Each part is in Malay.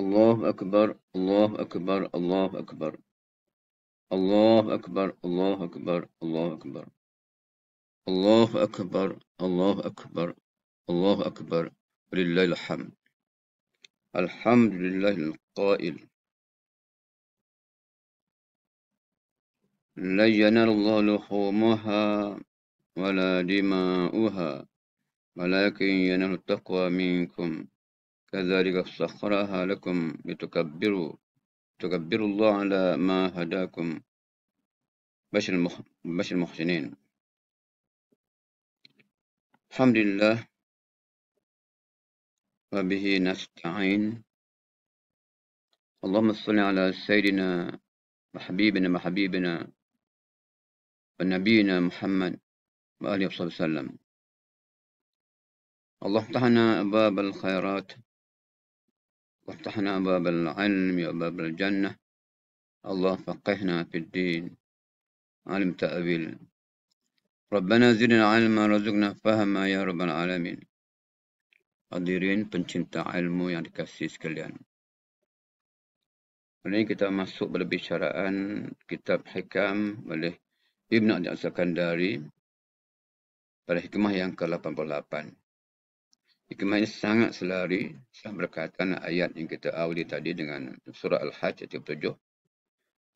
الله أكبر الله أكبر الله أكبر الله أكبر الله أكبر الله أكبر الله أكبر الله أكبر الله أكبر ولله الحمد الحمد لله القائل لن ينال الله لحومها ولا دماؤها ولكن ينال التقوى منكم كذلك سخرها لكم لتكبروا تكبروا الله على ما هداكم بشر, المخ... بشر المحسنين الحمد لله وبه نستعين اللهم صل على سيدنا وحبيبنا وحبيبنا ونبينا محمد وآله وصحبه وسلم اللهم لنا أبواب الخيرات al-ilm فتحنا باب العلم يا باب الجنة الله فقهنا في الدين علم تأويل ربنا زدنا علما رزقنا فهما ya رب العالمين Hadirin pencinta ilmu yang dikasih sekalian. Hari ini kita masuk pada bicaraan kitab Hikam oleh Ibn Adi Asakandari pada hikmah yang ke-88. Hikmah ini sangat selari Saya berkaitan ayat yang kita awali tadi dengan surah Al-Hajj ayat 7.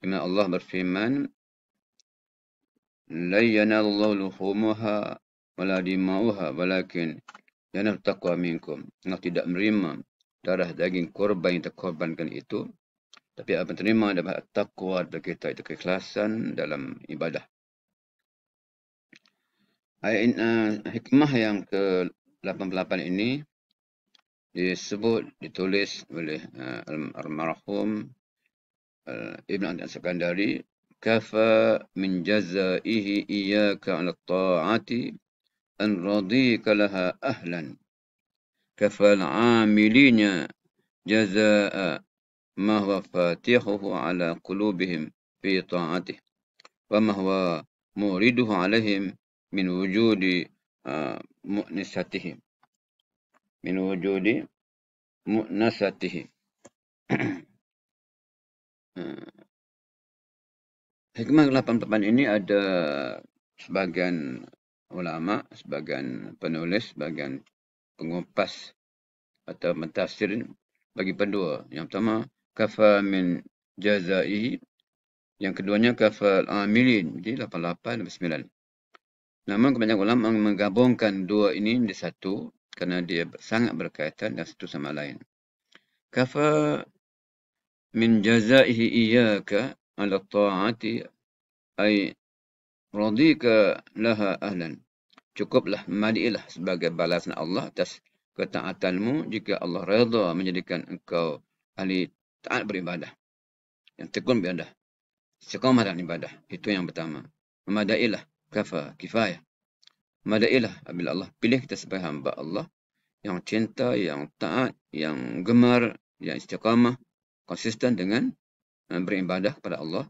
Bima Allah berfirman, "Layyana Allah luhumuha wala dimauha walakin yanar taqwa minkum." Engkau tidak menerima darah daging korban yang terkorbankan itu, tapi apa terima adalah takwa bagi kita itu keikhlasan dalam ibadah. Ayat ini, uh, eh, hikmah yang ke 88 ini disebut ditulis oleh uh, almarhum uh, Ibn Abdul sakandari kafa min jazaihi iyyaka ala ta'ati an radika laha ahlan kafa al-amilina jazaa ما هو فاتحه على قلوبهم في طاعته وما هو مورده عليهم من وجود mu'nisatihim. Min wujudi mu'nasatihim. Hmm. Hikmah lapan papan ini ada sebagian ulama, sebagian penulis, sebagian pengupas atau mentafsir bagi pendua. Yang pertama, kafa min jazai. Yang keduanya, kafa al-amilin. Jadi, 88 dan 9. Namun kebanyakan ulama menggabungkan dua ini di satu kerana dia sangat berkaitan dan satu sama lain. Kafa min jazaihi iyaka ala ta'ati ay radika laha ahlan. Cukuplah madilah sebagai balasan Allah atas ketaatanmu jika Allah reda menjadikan engkau ahli taat beribadah. Yang tekun beribadah. Sekomah dalam ibadah. Itu yang pertama. Memadailah kafa kifayah. Madailah abil Allah pilih kita sebagai hamba Allah yang cinta, yang taat, yang gemar, yang istiqamah, konsisten dengan eh, beribadah kepada Allah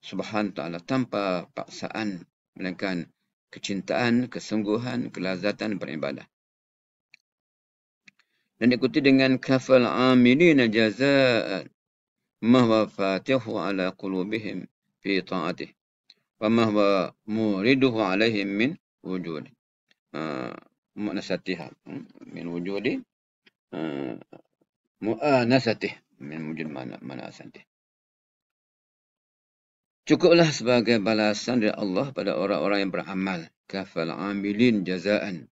Subhanahu taala tanpa paksaan melainkan kecintaan, kesungguhan, kelazatan beribadah. Dan ikuti dengan kafal amilina jazaa'an mahwa fatihu ala qulubihim fi ta'atihi. Fama huwa muriduhu alaihim min wujudi. Uh, ah, Mu'nasatiha. Min wujudi. Uh, Mu'anasatih. Min wujud asanti Cukuplah sebagai balasan dari Allah pada orang-orang yang beramal. Kafal amilin jaza'an.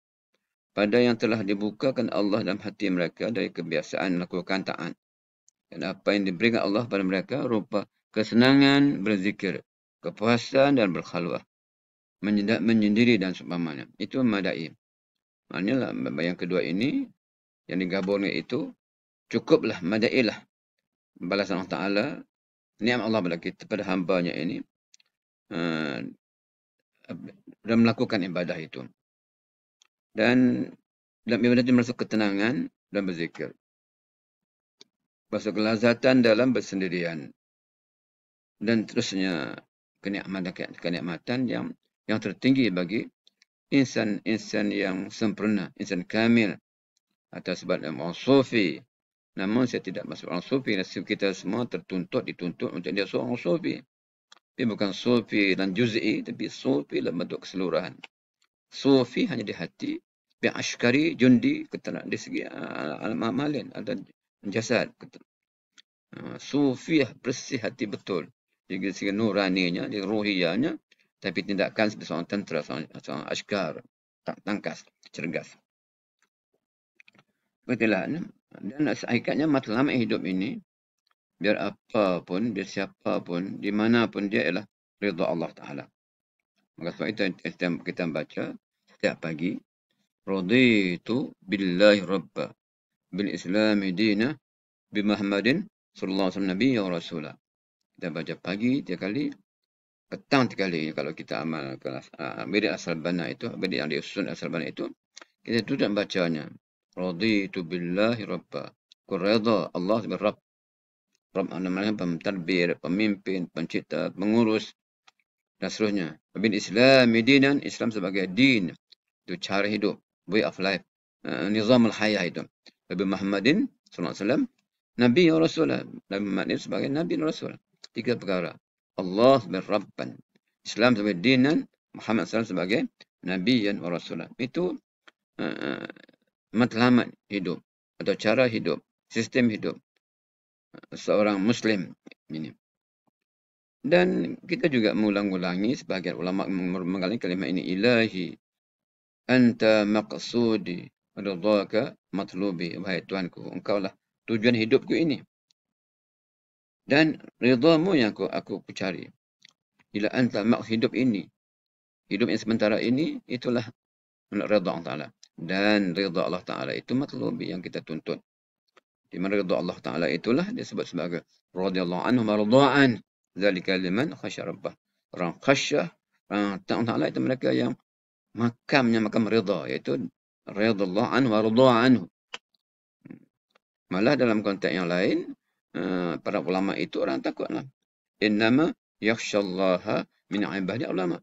Pada yang telah dibukakan Allah dalam hati mereka dari kebiasaan melakukan taat. Dan apa yang diberikan Allah pada mereka rupa kesenangan berzikir, kepuasan dan berkhaluah. Menyendiri dan sebagainya. Itu madai. Maknanya lah, yang kedua ini, yang digabungnya itu, cukuplah lah balasan Allah Ta'ala, ni'am Allah kepada kita, pada hambanya ini, uh, dan melakukan ibadah itu. Dan dalam ibadah itu merasa ketenangan dan berzikir. Masuk kelazatan dalam bersendirian. Dan terusnya kenikmatan-kenikmatan yang yang tertinggi bagi insan-insan yang sempurna, insan kamil atau sebab yang sufi. Namun saya tidak masuk orang sufi, nasib kita semua tertuntut, dituntut untuk dia seorang sufi. Ini bukan sufi dan juz'i, tapi sufi dalam bentuk keseluruhan. Sufi hanya di hati, bi ashkari jundi keterangan di segi al-mamalin atau jasad. Sufi bersih hati betul segi-segi nuraninya, di ruhianya, tapi tindakan seperti seorang tentera, seorang, seorang askar, tak tangkas, cergas. Begitulah. Dan hakikatnya matlamat hidup ini, biar apa pun, biar siapa pun, di mana pun dia ialah rida Allah Ta'ala. Maka sebab itu kita baca setiap pagi, Raditu billahi rabba bil islami dina bi Muhammadin sallallahu alaihi wasallam nabiyya wa rasulah kita baca pagi tiga kali, petang tiga kali kalau kita amal kelas ah, asal bana itu, bedik yang diusun asal bana itu, kita tutup bacanya. Raditu billahi rabba. Kurreda Allah sebagai Rabb. Rabb namanya pemterbir, pemimpin, pencipta, pengurus dan seterusnya. Bin Islam, medinan Islam sebagai din. Itu cara hidup. Way of life. Uh, ah, nizam al-hayah itu. Nabi Muhammadin, Sallallahu Alaihi Wasallam, Nabi Rasul. Nabi Muhammadin sebagai Nabi Rasul tiga perkara. Allah sebagai Rabban. Islam sebagai dinan. Muhammad SAW sebagai Nabi dan Rasulullah. Itu uh, matlamat hidup. Atau cara hidup. Sistem hidup. Eh, seorang Muslim. Ini. Dan kita juga mengulang-ulangi sebagai ulama mengalami kalimat ini. Ilahi. Anta maqsudi. Radhaka matlubi. Wahai Tuanku. lah tujuan hidupku ini dan ridhamu yang aku, aku, aku cari. Bila anta mak hidup ini, hidup yang sementara ini, itulah nak redha Allah Ta'ala. Dan redha Allah Ta'ala itu matlubi yang kita tuntut. Di mana redha Allah Ta'ala itulah dia sebut sebagai radiyallahu anhu maradha'an zalika liman khasya rabbah. Orang khasya, orang Ta'ala itu mereka yang makamnya makam rida. iaitu redha anhu maradha'an. Malah dalam konteks yang lain, Ah, para ulama itu orang takutlah. Innama yakhshallaha min ibadi ulama.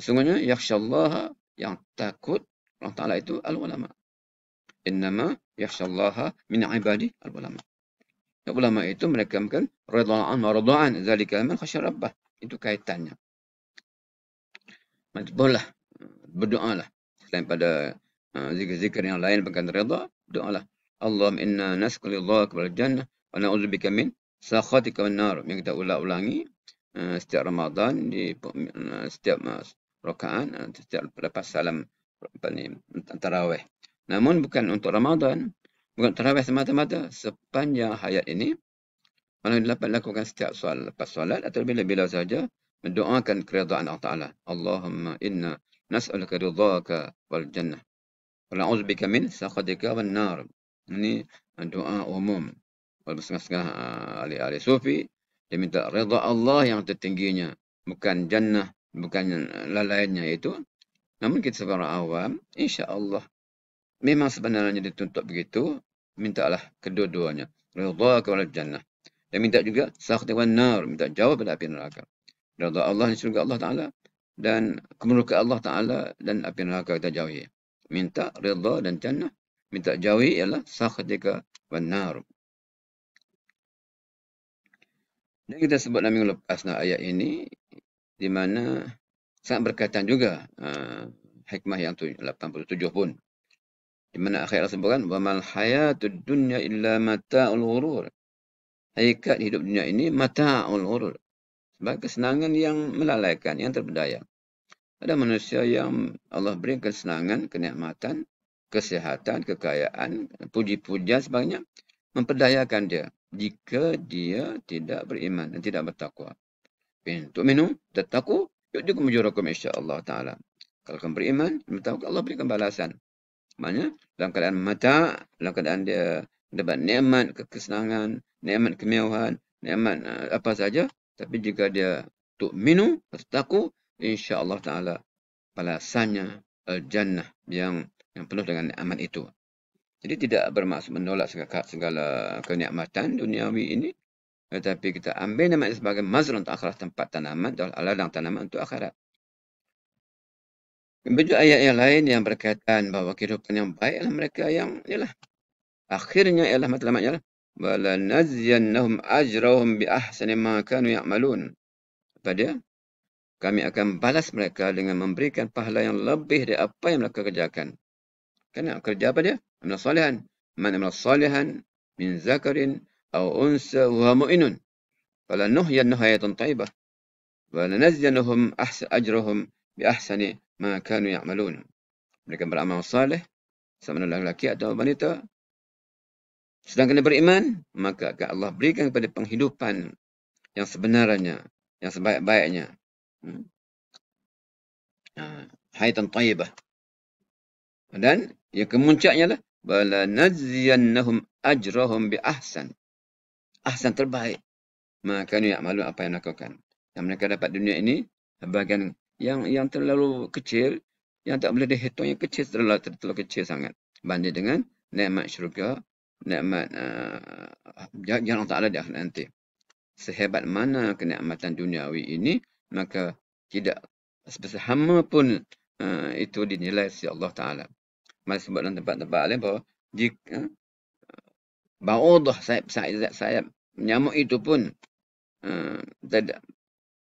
Sesungguhnya yakhshallaha yang takut Allah Taala itu al ulama. Innama yakhshallaha min ibadi al ulama. Ya, ulama itu mereka makan ridaan wa radha'an zalika man khasyar rabbah. Itu kaitannya. Maka boleh berdoa lah. Selain pada ah, zikir-zikir yang lain bukan redha, doa Allahumma inna nas'alillahi wa jannah wa na'udzubika min sakhatika wan nar yang kita ulang-ulangi eh, setiap Ramadan di eh, setiap eh, rakaat setiap lepas salam tarawih namun bukan untuk Ramadan bukan tarawih semata-mata sepanjang hayat ini Allah dapat lakukan setiap soal lepas solat atau bila-bila saja mendoakan keridhaan Allah Taala Allahumma inna nas'aluka ridhaka wal jannah wa na'udzubika min sakhatika wan nar ini doa umum oleh setengah-setengah uh, ah, ahli-ahli sufi dia minta redha Allah yang tertingginya bukan jannah bukan lalainya eh, itu namun kita sebagai awam insya-Allah memang sebenarnya dituntut begitu mintalah kedua-duanya redha kepada jannah dan minta juga sakti wan nar minta jawab dari api neraka redha Allah di surga Allah taala dan kemurkaan Allah taala dan api neraka kita jauhi minta redha dan jannah minta jauhi ialah sakti wan nar Dan kita sebut dalam minggu lepas lah ayat ini di mana sangat berkaitan juga uh, hikmah yang 87 pun. Di mana akhir Allah sebutkan, وَمَا الْحَيَاتُ الدُّنْيَا إِلَّا مَتَاءُ الْغُرُورِ Hakikat hidup dunia ini mata'ul urur. Sebagai kesenangan yang melalaikan, yang terpedaya. Ada manusia yang Allah berikan kesenangan, kenikmatan, kesehatan, kekayaan, puji-puja sebagainya memperdayakan dia jika dia tidak beriman dan tidak bertakwa. In tu'minu tattaqu yu'tikum majurakum insya-Allah taala. Kalau kamu beriman, bertakwa Allah berikan balasan. Maknanya dalam keadaan mata, dalam keadaan dia dapat nikmat kekesenangan, nikmat kemewahan, nikmat eh, apa saja, tapi jika dia tu'minu tattaqu insya-Allah taala balasannya al-jannah yang yang penuh dengan nikmat itu. Jadi tidak bermaksud menolak segala, segala kenikmatan duniawi ini. Tetapi kita ambil nama sebagai mazrun untuk akhirat tempat tanaman dan ladang tanaman untuk akhirat. Kemudian ayat yang lain yang berkaitan bahawa kehidupan yang baik adalah mereka yang ialah akhirnya ialah matlamatnya lah. Wala nazyannahum ajrahum bi ahsani ma kanu ya'malun. Apa dia? Kami akan balas mereka dengan memberikan pahala yang lebih dari apa yang mereka kerjakan. Kerana kerja apa dia? عمل صالحا من عمل صالحا من ذكر أو أنثى وهو مؤمن فلنهينهم حياة طيبة ولنزينهم أحسن أجرهم بأحسن ما كانوا يعملون mereka beramal saleh sama lelaki atau wanita sedangkan beriman maka akan Allah berikan kepada penghidupan yang sebenarnya yang sebaik-baiknya hmm. Ah, hayatan tayibah. dan yang kemuncaknya lah balanazziyannahum ajrahum bi ahsan. Ahsan terbaik. Maka ni malu apa yang nak lakukan. Yang mereka dapat dunia ini bahagian yang yang terlalu kecil yang tak boleh dihitung yang kecil terlalu terlalu kecil sangat banding dengan nikmat syurga nikmat uh, yang Allah Taala di akhirat nanti sehebat mana kenikmatan duniawi ini maka tidak sebesar hama pun uh, itu dinilai si Allah Taala Mari sebut dalam tempat-tempat lain bahawa jika ha? ba'udah sayap-sayap nyamuk itu pun ha, tidak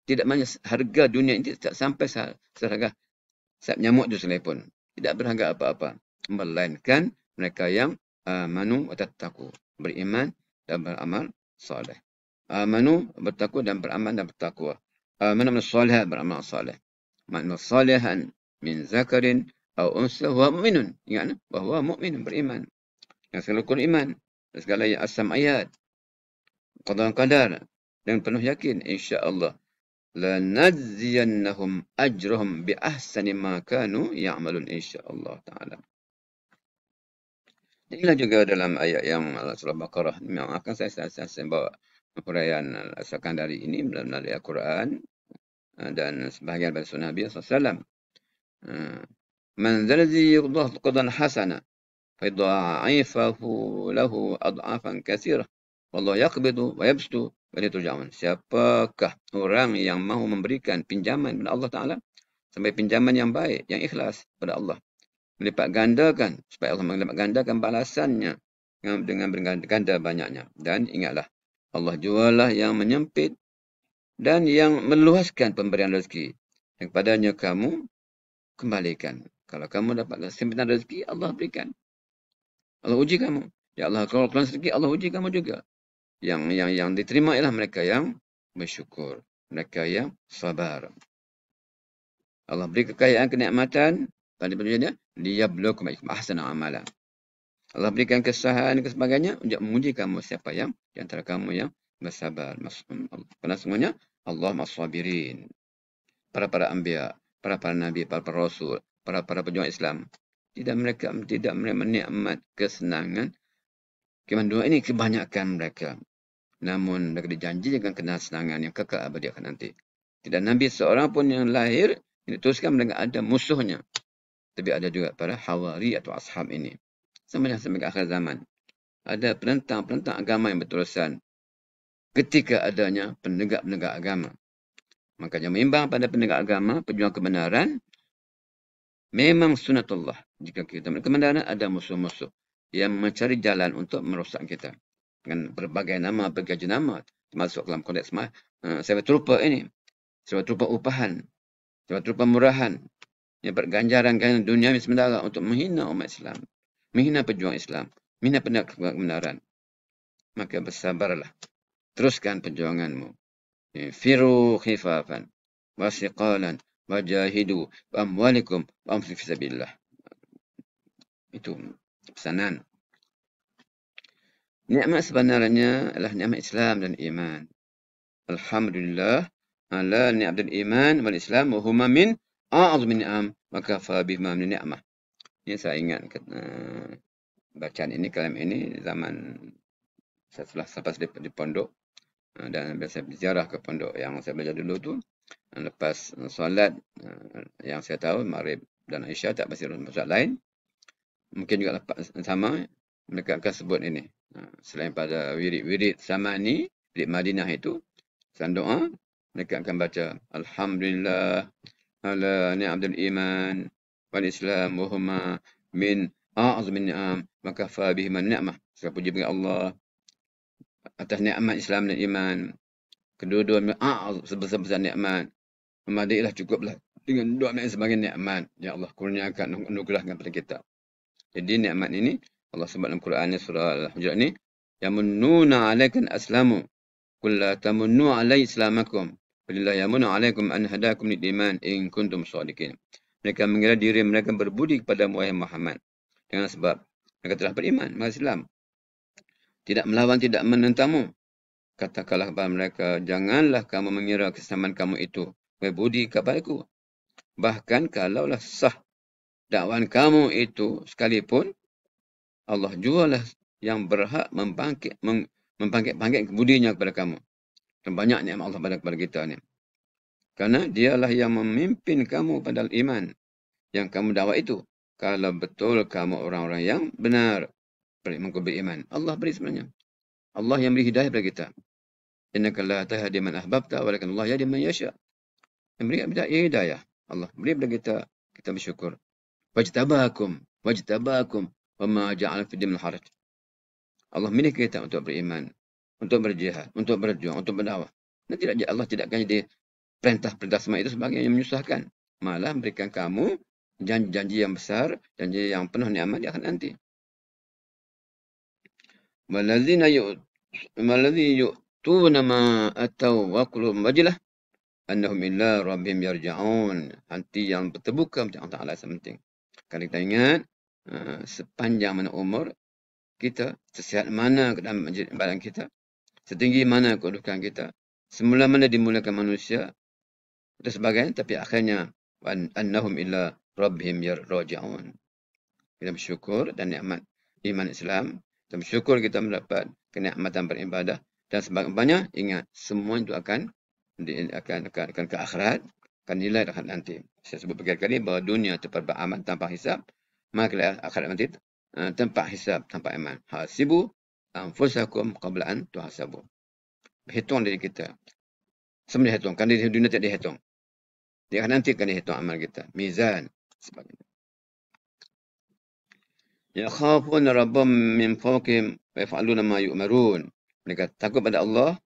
tidak banyak harga dunia ini tidak sampai seharga sayap nyamuk itu sendiri pun. Tidak berharga apa-apa. Melainkan mereka yang amanu wa tattaku. Beriman dan beramal soleh. Amanu bertakwa dan beramal dan bertakwa. Amanu bersoleh beramal soleh. Maknanya solehan min zakarin au unsah wa mu'minun ingat nah? bahawa mukmin beriman yang selalu kun iman segala yang asam ayat qada qadar dan penuh yakin Insya Allah, insyaallah lanazziyannahum ajrahum bi ahsani ma kanu ya'malun Allah taala inilah juga dalam ayat yang surah baqarah yang akan saya saya, saya, bawa perayaan asalkan dari ini melalui Al-Quran dan sebahagian dari Nabi SAW. من ذا الذي يضاه قضا حسنا فيضاعفه له أضعافا كثيرة والله يقبض ويبسط وليترجعون siapakah orang yang mahu memberikan pinjaman kepada Allah Ta'ala sampai pinjaman yang baik, yang ikhlas kepada Allah melipat gandakan supaya Allah melipat gandakan balasannya dengan berganda banyaknya dan ingatlah Allah jualah yang menyempit dan yang meluaskan pemberian rezeki yang kepadanya kamu kembalikan kalau kamu dapatkan sempena rezeki, Allah berikan. Allah uji kamu. Ya Allah, kalau kurang rezeki, Allah uji kamu juga. Yang yang yang diterima ialah mereka yang bersyukur. Mereka yang sabar. Allah beri kekayaan, kenikmatan. Pada penyelidiknya, liyablukum ikhma ahsana amala. Allah berikan kesahan dan sebagainya untuk menguji kamu siapa yang di antara kamu yang bersabar. Um, karena semuanya Allah masabirin. Para-para ambiya, para-para nabi, para-para rasul, para para pejuang Islam tidak mereka tidak mereka menikmat kesenangan kemudian dunia ini kebanyakan mereka namun mereka dijanji dijanjikan kena senangan yang kekal abadi akan nanti tidak nabi seorang pun yang lahir ini teruskan mereka ada musuhnya tapi ada juga para hawari atau ashab ini sampai sampai akhir zaman ada penentang-penentang agama yang berterusan ketika adanya penegak-penegak agama. Maka jangan menyimbang pada penegak agama, pejuang kebenaran, Memang sunatullah jika kita kemudian ada musuh-musuh yang mencari jalan untuk merosak kita dengan berbagai nama, berbagai nama termasuk dalam konteks uh, eh, sewa trupa ini, sewa trupa upahan, sewa trupa murahan yang berganjaran dengan dunia sementara untuk menghina umat Islam, menghina pejuang Islam, menghina pendakwa kebenaran. Maka bersabarlah. Teruskan perjuanganmu. Eh, firu khifafan. Wasiqalan wajahidu amwalikum wa amfisabilillah. Itu pesanan. Nikmat sebenarnya adalah nikmat Islam dan iman. Alhamdulillah ala ni'mat iman wal Islam wa huma min a'zam ni'am maka fa bihima min ni'mah. Ini saya ingat uh, bacaan ini kalim ini zaman setelah telah selepas di, di pondok eh, dan biasa berziarah ke pondok yang saya belajar dulu tu lepas eh, solat eh, yang saya tahu maghrib dan isyak tak pasti solat lain mungkin juga lepas sama mereka akan sebut ini eh, selain pada wirid-wirid sama ni di Madinah itu selain doa mereka akan baca alhamdulillah ala ni'matil iman wal islam wa huma min a'zami ni'am wa kafa bihima ni'mah segala puji bagi Allah atas nikmat Islam dan iman kedua-dua a'z sebesar-besar nikmat memadailah cukuplah dengan doa yang sebagai nikmat ya Allah kurniakan anugerahkan kepada kita. Jadi nikmat ini Allah sebut dalam Quran ini, surah Al-Hujurat ini yamunnuna alaikum aslamu qul la tamunnu alai islamakum Ya yamunnu alaikum an hadakum lil iman in kuntum shadiqin. Mereka mengira diri mereka berbudi kepada wahai Muhammad dengan sebab mereka telah beriman masuk Islam. Tidak melawan tidak menentangmu. Katakanlah kepada mereka janganlah kamu mengira kesamaan kamu itu berbudi kepadaku. Bahkan kalaulah sah dakwaan kamu itu sekalipun, Allah jua lah yang berhak membangkit, membangkit-bangkit kebudinya kepada kamu. Terbanyak ni Allah pada kepada kita ni. Karena dialah yang memimpin kamu pada iman yang kamu dakwa itu. Kalau betul kamu orang-orang yang benar beriman kepada iman. Allah beri sebenarnya. Allah yang beri hidayah kepada kita. Innaka la tahdi man ahbabta walakin Allah yahdi man yasha' memberikan kita ya, eh, hidayah. Allah beri kepada kita, kita bersyukur. Wajtabakum, wajtabakum, wa ma ja'ala fi dimil haraj. Allah milik kita untuk beriman, untuk berjihad, untuk berjuang, untuk berdakwah. Nanti tidak Allah tidak akan jadi perintah-perintah semua itu sebagai yang menyusahkan. Malah memberikan kamu janji-janji yang besar, janji yang penuh nikmat di akhirat nanti. Walazina Tu nama atau wakulum qulum annahum illa rabbim yarja'un. Hati yang terbuka macam Allah Ta'ala penting. Kalau kita ingat, uh, sepanjang mana umur kita, sesihat mana ke dalam badan kita, setinggi mana kedudukan kita, semula mana dimulakan manusia, dan sebagainya, tapi akhirnya, annahum illa rabbim yarja'un. Kita bersyukur dan nikmat iman Islam. Kita bersyukur kita mendapat kenikmatan beribadah. Dan sebagainya, ingat, semua itu akan akan akan akan ke akhirat akan nilai akhirat nanti saya sebut berkali kali bahawa dunia tempat beramal tanpa hisap, maka lah akhirat nanti eh, tempat hisap tanpa iman hasibu anfusakum qabla an tuhasabu hitung diri kita semua dihitung kan di dunia tidak dihitung dia akan nanti akan dihitung amal kita mizan sebagainya ya khafuna rabbam min fawqihim wa yaf'aluna ma yu'marun mereka takut pada Allah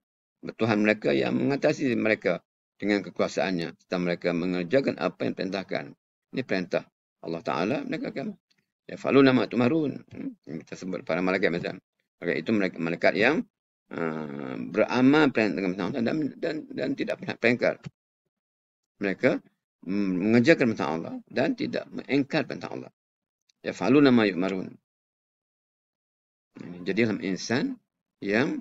Tuhan mereka yang mengatasi mereka dengan kekuasaannya. setelah mereka mengerjakan apa yang perintahkan. Ini perintah Allah Ta'ala mereka akan. Ya falu nama tu tumarun. Hmm, yang kita sebut para malaikat macam. Maka itu mereka malaikat yang uh, beramal perintah Allah Ta'ala dan, dan, dan tidak pernah perintah. Mereka mm, mengerjakan perintah Allah dan tidak mengingkar perintah Allah. Ya falu nama yukmarun. Jadi dalam insan yang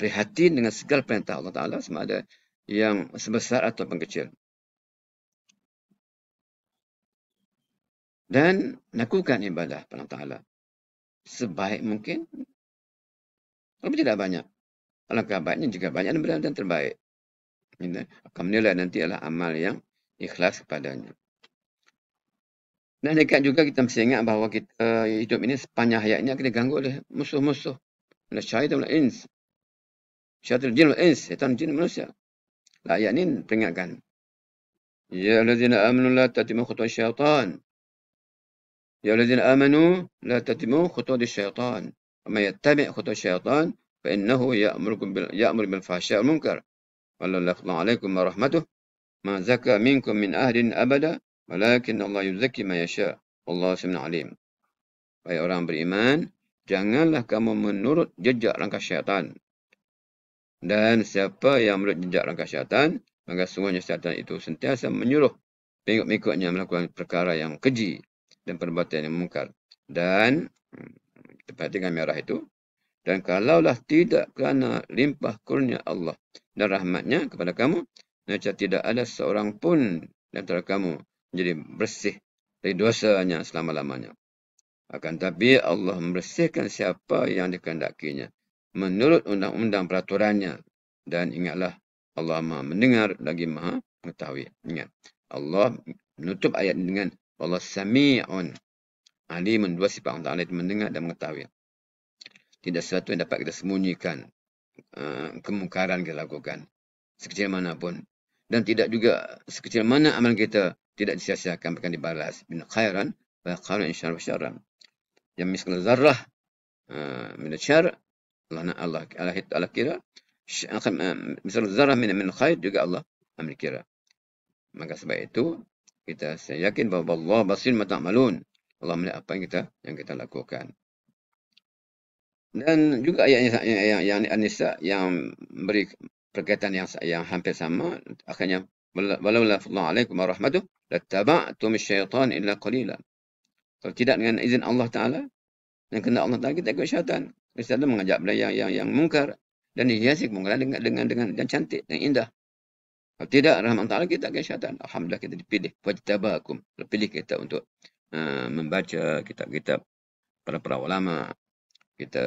prihatin dengan segala perintah Allah Ta'ala sama ada yang sebesar atau pengecil. Dan lakukan ibadah Allah Ta'ala sebaik mungkin. Kalau tidak banyak. Alangkah baiknya juga banyak dan berada dan terbaik. Ini akan menilai nanti adalah amal yang ikhlas kepadanya. Dan dekat juga kita mesti ingat bahawa kita hidup ini sepanjang hayatnya kita ganggu oleh musuh-musuh. Oleh syaitan, oleh ins syaitan jin ins eh, syaitan jin manusia lah ayat ni peringatkan ya allazina amanu la tatimu khutu syaitan ya allazina amanu la tatimu khutu syaitan man yattabi khutu syaitan fa innahu ya'murukum bil ya'mur bil fahsya wal munkar wallahu alaikum wa rahmatuh ma zaka minkum min ahdin abada walakin allah yuzakki ma yasha wallahu sami'un alim Baik orang beriman, janganlah kamu menurut jejak langkah syaitan. Dan siapa yang menurut jejak langkah syaitan, maka semuanya syaitan itu sentiasa menyuruh pengikut-pengikutnya melakukan perkara yang keji dan perbuatan yang mungkar. Dan hmm, kita perhatikan merah itu. Dan kalaulah tidak kerana limpah kurnia Allah dan rahmatnya kepada kamu, nanti tidak ada seorang pun di antara kamu menjadi bersih dari dosanya selama-lamanya. Akan tapi Allah membersihkan siapa yang dikehendakinya menurut undang-undang peraturannya. Dan ingatlah Allah maha mendengar lagi maha mengetahui. Ingat. Allah menutup ayat ini dengan Allah sami'un. Ali ah, mendua sifat Allah Ta'ala itu mendengar dan mengetahui. Tidak sesuatu yang dapat kita sembunyikan. Uh, kemungkaran kita lakukan. Sekecil manapun. Dan tidak juga sekecil mana amalan kita tidak disiasiakan akan dibalas. Bina khairan. Bina khairan insya'ar wa syar'an. Yang miskin zarrah. Uh, ah, Bina syar'an Allah nak Allah Allah, hit Allah kira misal zarah min min khair juga Allah ambil kira. Maka sebab itu kita saya yakin bahawa Allah basir ma ta'malun. Allah melihat apa yang kita yang kita lakukan. Dan juga ayat yang yang, yang, yang Anisa yang beri perkataan yang yang hampir sama akhirnya walau la fadlu alaikum wa rahmatuh lattaba'tum syaitan illa qalila. Kalau tidak dengan izin Allah Taala dan kena Allah Taala kita ikut syaitan. Kristian itu mengajak beliau yang yang yang mungkar dan dihiasi kemungkaran dengan dengan dengan yang cantik dan indah. Kalau tidak rahmat Allah kita akan syaitan. Alhamdulillah kita dipilih. Wajtabakum. Dipilih kita untuk uh, membaca kitab-kitab para para ulama kita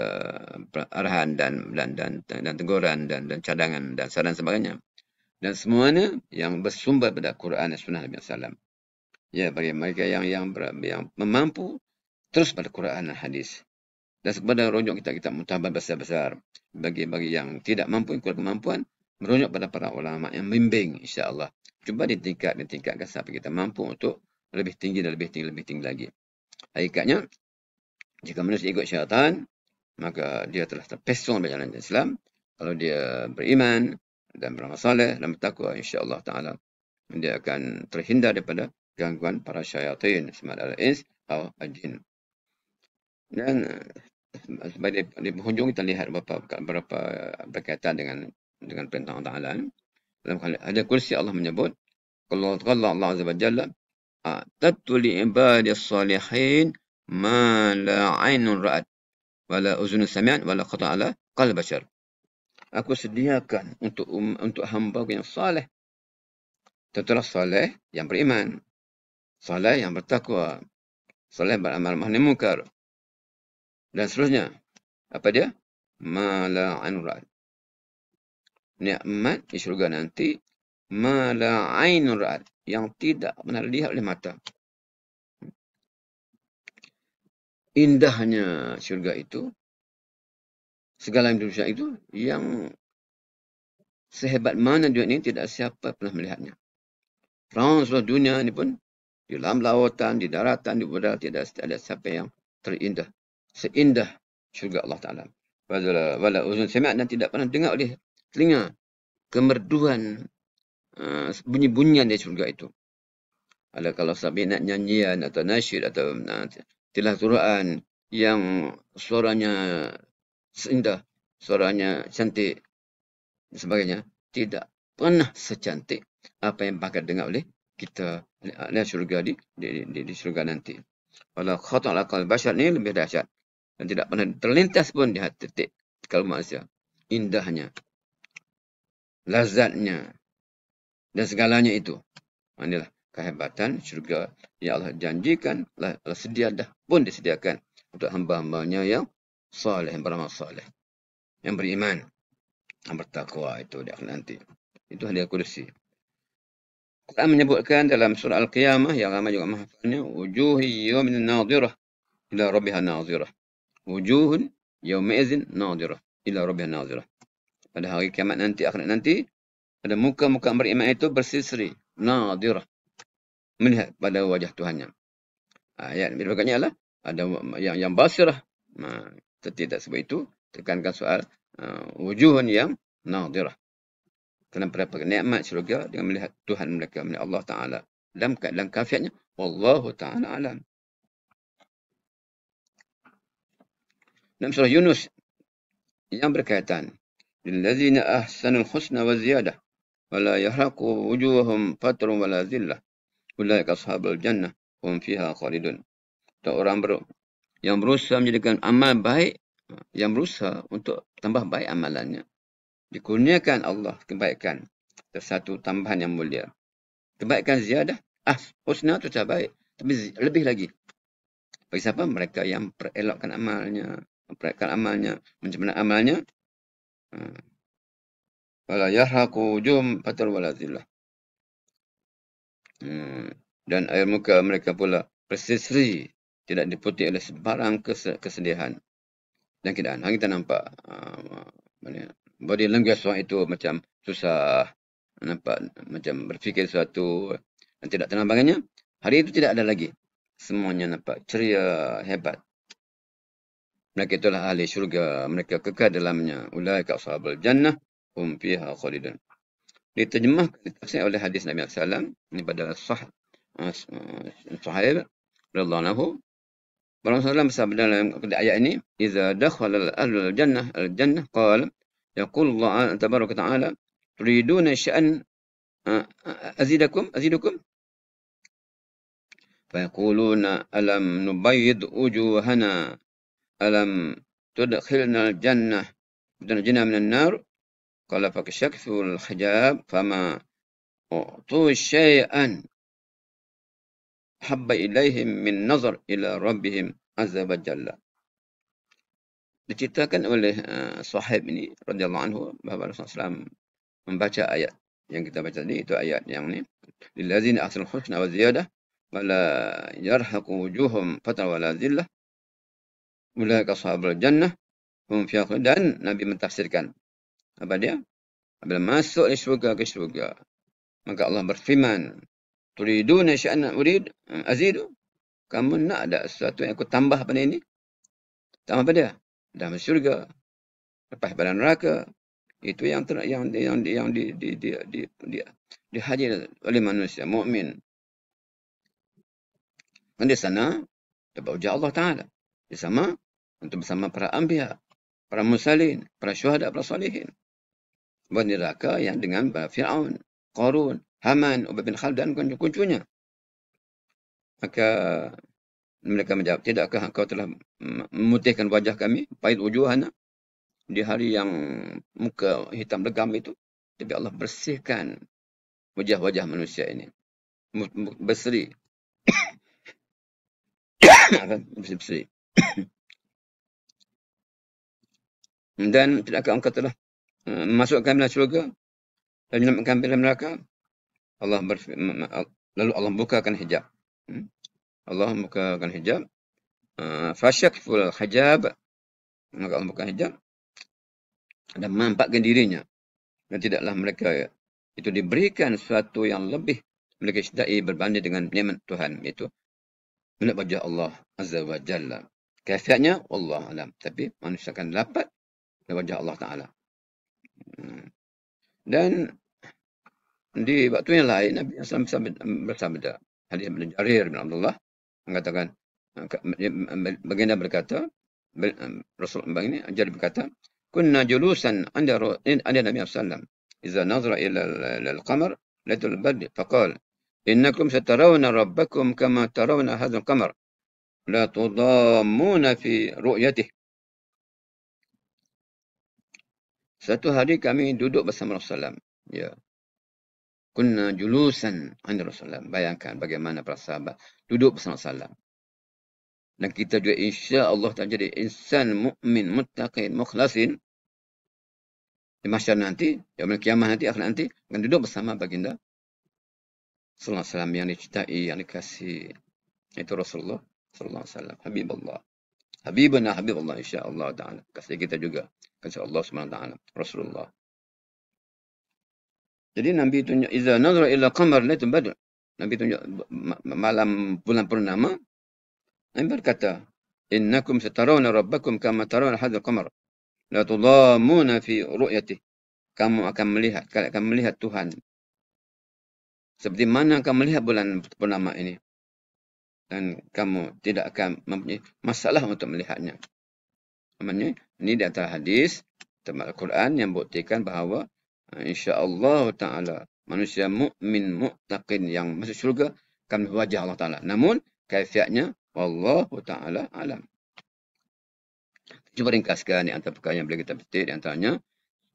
arahan dan dan dan dan teguran dan dan cadangan dan saran sebagainya dan semuanya yang bersumber pada Quran dan Sunnah Nabi Sallam. Ya bagi mereka yang yang yang, yang memampu terus pada Quran dan Hadis. Dan sebenarnya merujuk kita kita mutabat besar-besar bagi bagi yang tidak mampu ikut kemampuan merujuk pada para ulama yang membimbing, insya-Allah. Cuba ditingkat ditingkatkan sampai kita mampu untuk lebih tinggi dan lebih tinggi lebih tinggi lagi. Aikatnya, jika manusia ikut syaitan maka dia telah terpesong dalam jalan Islam. Kalau dia beriman dan beramal saleh dan bertakwa insya-Allah taala dia akan terhindar daripada gangguan para syaitan semata al-ins atau al-jin. Dan sebab di, di kita lihat beberapa beberapa berkaitan dengan dengan perintah Allah Taala. Dalam ada kursi Allah menyebut kalau Allah Allah azza wajalla tatu li ibadi salihin ma la ainun ra'at wa la uzun sami'at wa la qata'a la qalb bashar. Aku sediakan untuk um, untuk hamba yang saleh. Tetulah saleh yang beriman. Saleh yang bertakwa. Saleh beramal mahnimukar. mungkar dan seterusnya. Apa dia? Mala'an ra'at. Ni'mat di syurga nanti. Mala'ain ra'at. Yang tidak pernah lihat oleh mata. Indahnya syurga itu. Segala yang dunia itu. Yang sehebat mana dunia ini tidak siapa pernah melihatnya. Perang seluruh dunia ini pun di dalam lautan, di daratan, di udara tidak ada siapa yang terindah seindah syurga Allah Ta'ala. Wala, wala uzun semak dan tidak pernah dengar oleh telinga kemerduan uh, bunyi-bunyian dari syurga itu. Ada kalau sahabat nak nyanyian atau nasyid atau uh, tilah turuan yang suaranya seindah, suaranya cantik dan sebagainya. Tidak pernah secantik apa yang bakal dengar oleh kita oleh syurga di, di, di, di, syurga nanti. Kalau khatul akal bashar ni lebih dahsyat dan tidak pernah terlintas pun di hati titik kalau manusia indahnya lazatnya dan segalanya itu inilah kehebatan syurga yang Allah janjikan Allah lah sedia dah pun disediakan untuk hamba-hambanya yang soleh yang beramal soleh yang beriman yang bertakwa itu dia akan nanti itu hadiah kursi Kita menyebutkan dalam surah Al-Qiyamah yang ramai juga mahfaznya wujuhi yawmin nadhirah ila rabbihan nadhirah wujuhun yaumizin nadira ila rabbih nadira pada hari kiamat nanti akhirat nanti pada muka-muka beriman itu bersisri nadira melihat pada wajah Tuhannya ha, ayat yang berikutnya adalah ada yang yang basirah nah ha, tidak sebab itu tekankan soal uh, wujuhun yang nadira kerana berapa nikmat syurga dengan melihat Tuhan mereka melihat Allah Ta'ala dalam keadaan kafiatnya Wallahu Ta'ala alam dalam surah Yunus yang berkaitan lilladzina ahsanul husna wa ziyadah wala yahraqu wujuhahum fatrun wala zillah ulaika ashabul jannah hum fiha khalidun atau orang ber yang berusaha menjadikan amal baik yang berusaha untuk tambah baik amalannya dikurniakan Allah kebaikan tersatu tambahan yang mulia kebaikan ziyadah ah husna itu baik tapi lebih lagi bagi siapa mereka yang perelokkan amalnya mempraktikkan amalnya. Macam amalnya? Ha. Wala yahraku jum patul walazillah. Ha. Dan air muka mereka pula persisri. Tidak diputih oleh sebarang kesedihan. Dan kita, hari kita nampak uh, body language orang itu macam susah. Nampak macam berfikir sesuatu. Dan tidak tenang bagiannya. Hari itu tidak ada lagi. Semuanya nampak ceria, hebat mereka itulah ahli syurga mereka kekal dalamnya ulaika ashabul jannah hum fiha khalidun diterjemahkan ditafsir oleh hadis Nabi sallallahu alaihi ini pada sah uh, sahih radhiyallahu Barang sallallahu bersabda dalam ayat ini iza dakhala al jannah al jannah qal yaqul Allah tabaraka taala turiduna sya'an uh, azidakum azidukum fa yaquluna alam nubayyid Ujuhana." ألم تدخلنا الجنة تنجنا من النار قال فكشكت الحجاب فما أعطوا شيئا حب إليهم من نظر إلى ربهم عز وجل diceritakan oleh uh, sahib ini radhiyallahu anhu bahawa Rasulullah SAW membaca ayat yang kita baca tadi itu ayat yang ni lillazina ahsanul husna wa ziyadah wala yarhaqu wujuhum fatra wala zillah ke Sahabat jannah hum fiha dan nabi mentafsirkan apa dia apabila masuk ke syurga ke syurga maka Allah berfirman turiduna sya'na urid azidu kamu nak ada sesuatu yang aku tambah pada ini tambah pada dalam syurga lepas pada neraka itu yang ter, yang yang di yang di di di di, di, di, di oleh manusia mukmin dan di sana terbawa Allah Ta'ala. Di sana, untuk bersama para ambiya, para musalin, para syuhada, para salihin. Buat neraka yang dengan Fir'aun, Qarun, Haman, Ubay bin Khaldun dan kuncu-kuncunya. Maka mereka menjawab, tidakkah engkau telah memutihkan wajah kami, pahit wujuh anak, di hari yang muka hitam legam itu. Tapi Allah bersihkan wajah-wajah manusia ini. Berseri. Berseri. dan tidak akan engkau telah memasukkan eh, dalam syurga dan menyelamatkan dalam neraka Allah lalu Allah bukakan hijab hmm? Allah bukakan hijab eh, fasyakful hijab maka Allah bukakan hijab dan menampakkan dirinya dan tidaklah mereka itu diberikan sesuatu yang lebih mereka sedai berbanding dengan nikmat Tuhan itu melihat wajah Allah azza wa jalla kafiatnya Allah alam tapi manusia akan dapat wajah Allah Ta'ala. Dan di waktu yang lain Nabi SAW bersabda hadis bin Jarir bin Abdullah mengatakan baginda berkata Rasul begini Jarir berkata kunna julusan anda anda Nabi SAW إذا نظر إلى القمر ليلة البدر فقال إنكم سترون ربكم كما ترون هذا القمر لا تضامون في رؤيته Satu hari kami duduk bersama Rasulullah. Ya. Kuna julusan an Rasulullah. Bayangkan bagaimana para sahabat duduk bersama Rasulullah. Dan kita juga insya Allah tak jadi insan mukmin muttaqin mukhlasin. Di masyarakat nanti, di amal kiamat nanti, akhir nanti, akan duduk bersama baginda. Rasulullah alaihi yang dicintai, yang dikasih. Itu Rasulullah. Sallallahu alaihi wasallam. Habib Allah. Habibuna Habib Allah insya Allah ta'ala. Kasih kita juga kasih Allah Subhanahu taala Rasulullah. Jadi Nabi tunjuk iza nazara ila qamar laitul badr. Nabi tunjuk malam bulan purnama. Nabi berkata, "Innakum satarawna rabbakum kama tarawna hadzal qamar." La tudamuna fi ru'yatih. Kamu akan melihat, kalian akan melihat Tuhan. Seperti mana kamu melihat bulan purnama ini? Dan kamu tidak akan mempunyai masalah untuk melihatnya. Maksudnya, ini di antara hadis tempat Al-Quran yang buktikan bahawa ha, insya-Allah taala manusia mukmin muttaqin yang masuk syurga akan wajah Allah taala. Namun kaifiatnya wallahu taala alam. Cuba ringkaskan di antara perkara yang boleh kita petik di antaranya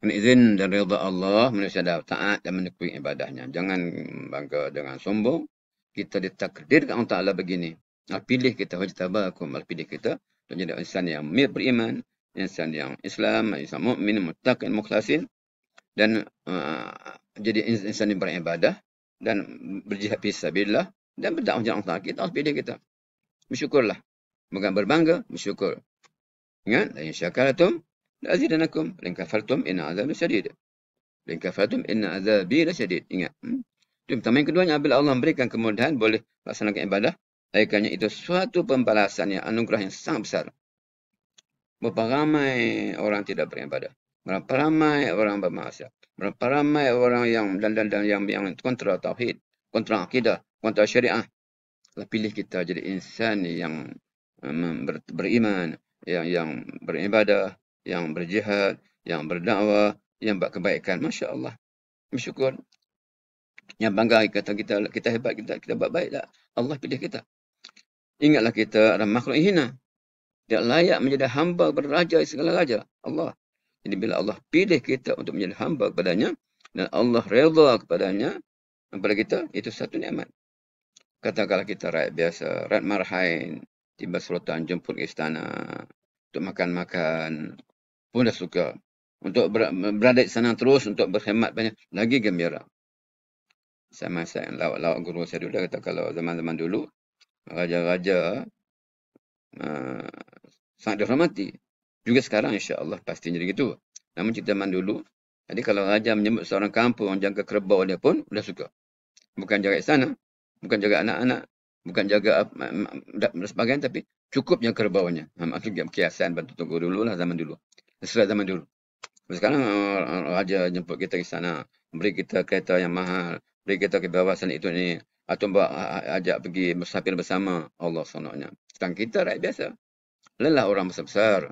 dengan izin dan rida Allah manusia dah taat dan menekui ibadahnya. Jangan bangga dengan sombong. Kita ditakdirkan Allah Ta'ala begini. Al-pilih kita wajib tabakum. Al-pilih kita untuk jadi insan yang beriman insan yang Islam, insan mukmin, muttaqin, mukhlasin dan uh, jadi insan yang beribadah dan berjihad fi sabilillah dan berdakwah jalan Allah. Kita harus pilih kita. Bersyukurlah. Bukan berbangga, bersyukur. Ingat, la syakaratum la zidanakum la kafartum inna azabi syadid. La kafartum inna azabi syadid. Ingat. Hmm? Itu yang pertama. Yang keduanya, apabila Allah memberikan kemudahan, boleh laksanakan ibadah. Ayakannya itu suatu pembalasan yang anugerah yang sangat besar. Berapa ramai orang tidak beribadah? Berapa ramai orang bermaksiat? Berapa ramai orang yang dan dan dan yang yang kontra tauhid, kontra akidah, kontra syariah? Lah, pilih kita jadi insan yang eh, ber, beriman, yang yang beribadah, yang berjihad, yang berdakwah, yang buat kebaikan. Masya Allah. Bersyukur. Yang bangga kata kita, kita hebat, kita, kita buat baik Allah pilih kita. Ingatlah kita adalah makhluk hina tidak layak menjadi hamba kepada segala raja Allah jadi bila Allah pilih kita untuk menjadi hamba kepadanya dan Allah redha kepadanya kepada kita itu satu nikmat katakanlah kita rakyat biasa rakyat marhain tiba sultan jemput ke istana untuk makan-makan pun dah suka untuk berada di sana terus untuk berkhidmat banyak lagi gembira saya masa yang lawak-lawak guru saya dulu kata kalau zaman-zaman dulu raja-raja Ah, sangat dihormati. Juga sekarang insya-Allah pastinya begitu. Namun cerita man dulu, jadi kalau raja menyebut seorang kampung orang jangka kerbau dia pun sudah suka. Bukan jaga istana, bukan jaga anak-anak, bukan jaga dan sebagainya tapi cukup yang kerbaunya. Ha, Maksudnya kiasan bantu tunggu dulu lah zaman dulu. Sesuai zaman dulu. Sekarang uh, raja jemput kita ke sana, beri kita kereta yang mahal, beri kita kebawasan itu ni, atau bawa, ajak pergi bersafir bersama Allah SWT. Sedang kita rakyat biasa. Lelah orang besar-besar.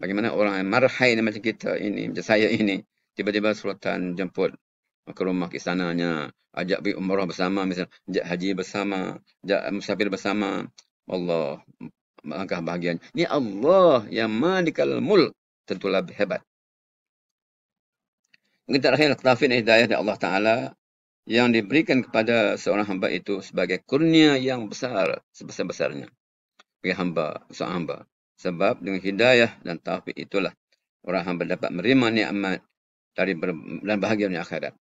Bagaimana orang yang marhai macam kita ini, macam saya ini. Tiba-tiba Sultan jemput ke rumah sananya, Ajak pergi umrah bersama. Misalnya, ajak haji bersama. Ajak musafir bersama. Allah. Angkah bahagianya. Ini Allah yang malikal mul. Tentulah hebat. Mungkin terakhir ketafin hidayah dari Allah Ta'ala yang diberikan kepada seorang hamba itu sebagai kurnia yang besar, sebesar-besarnya bagi hamba, usaha hamba. Sebab dengan hidayah dan taufik itulah orang hamba dapat merima nikmat dari ber- dan bahagia dunia akhirat.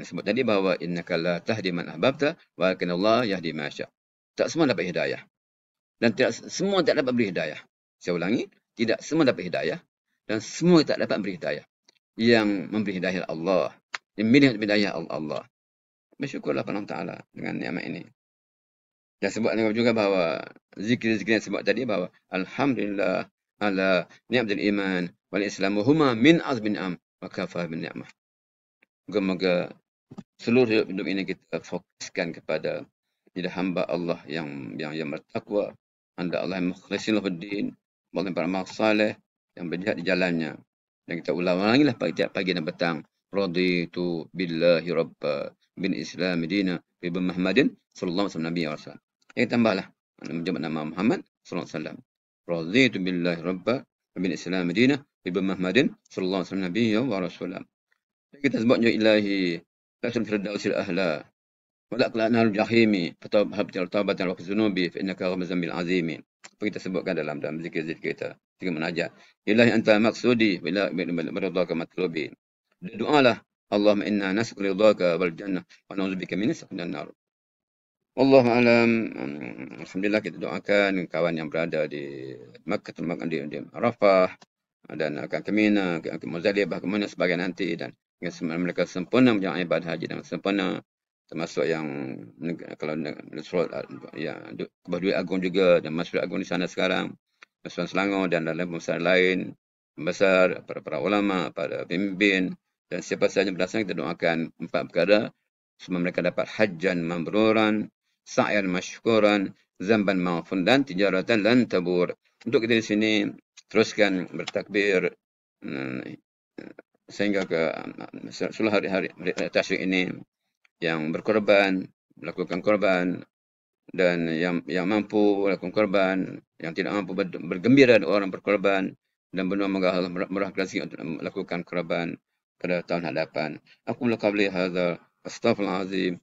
Sebut tadi bahawa innaka la tahdi man ahbabta walakin Allah yahdi man Tak semua dapat hidayah. Dan tidak semua tak dapat beri hidayah. Saya ulangi, tidak semua dapat hidayah dan semua tak dapat beri hidayah. Yang memberi hidayah Allah. Yang memilih hidayah Allah. Bersyukurlah kepada Allah Ta'ala dengan nikmat ini sebab sebut juga bahawa zikir-zikir yang sebab tadi bahawa Alhamdulillah ala ni'abdil iman wal islamu huma min azmin am wa kafah bin ni'mah. Moga-moga seluruh hidup ini kita fokuskan kepada jadi hamba Allah yang yang yang bertakwa, anda Allah yang mukhlisin lahu din, yang beramal saleh, yang berjihad di jalannya. Dan kita ulang lah pagi tiap pagi dan petang. Raditu billahi rabba bin islami dina bi Muhammadin sallallahu alaihi wasallam dia tambahlah. menjawab nama Muhammad sallallahu alaihi wasallam. Raditu billahi rabba bin Islam Madinah ibn Muhammadin sallallahu alaihi wasallam nabiyya wa rasulah. Jadi kita sebutnya juga ilahi lakum firdausil ahla wa laqla nar jahimi fatab habtil tabat wa zunubi fa innaka ghamzan bil azim. Apa kita sebutkan dalam dalam zikir-zikir kita. Tiga menajat. Ilahi anta maqsudi bila maradaka matlubi. Doa lah Allahumma inna nas'aluka wal jannah wa na'udzubika min sakhatin nar. Allah alam alhamdulillah kita doakan kawan yang berada di Makkah termasuk di, di Arafah dan akan ke Mina ke Muzdalifah ke mana sebagai nanti dan yang mereka sempurna menjalankan ibadah haji dan sempurna termasuk yang kalau Nasrul ya Kubah Agung juga dan Masjid Agung di sana sekarang Masjid Selangor dan lain-lain lain besar para, para ulama para pimpin dan siapa sahaja berdasarkan kita doakan empat perkara semua mereka dapat hajjan mabruran sa'yan masyukuran zamban maafun dan tijaratan lan tabur. Untuk kita di sini teruskan bertakbir hmm, sehingga ke hmm, seluruh hari-hari tasyuk ini yang berkorban, melakukan korban dan yang yang mampu melakukan korban, yang tidak mampu bergembira orang berkorban dan benua megah Allah murah kerasi untuk melakukan korban pada tahun hadapan. Aku melakukan hadar, astagfirullahaladzim.